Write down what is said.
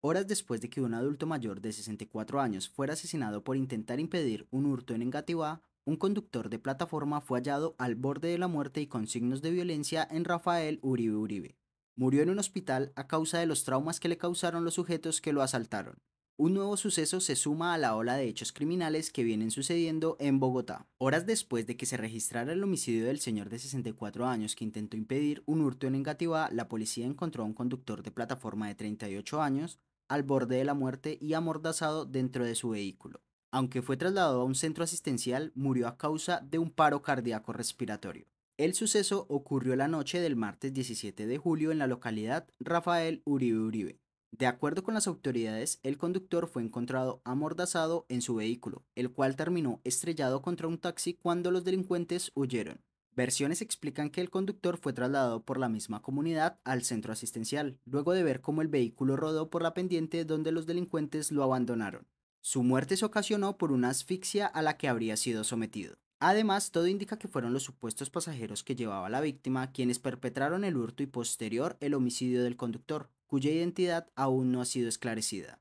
Horas después de que un adulto mayor de 64 años fuera asesinado por intentar impedir un hurto en Engativá, un conductor de plataforma fue hallado al borde de la muerte y con signos de violencia en Rafael Uribe Uribe. Murió en un hospital a causa de los traumas que le causaron los sujetos que lo asaltaron. Un nuevo suceso se suma a la ola de hechos criminales que vienen sucediendo en Bogotá. Horas después de que se registrara el homicidio del señor de 64 años que intentó impedir un hurto en Engativá, la policía encontró a un conductor de plataforma de 38 años, al borde de la muerte y amordazado dentro de su vehículo. Aunque fue trasladado a un centro asistencial, murió a causa de un paro cardíaco respiratorio. El suceso ocurrió la noche del martes 17 de julio en la localidad Rafael Uribe Uribe. De acuerdo con las autoridades, el conductor fue encontrado amordazado en su vehículo, el cual terminó estrellado contra un taxi cuando los delincuentes huyeron. Versiones explican que el conductor fue trasladado por la misma comunidad al centro asistencial, luego de ver cómo el vehículo rodó por la pendiente donde los delincuentes lo abandonaron. Su muerte se ocasionó por una asfixia a la que habría sido sometido. Además, todo indica que fueron los supuestos pasajeros que llevaba la víctima quienes perpetraron el hurto y posterior el homicidio del conductor, cuya identidad aún no ha sido esclarecida.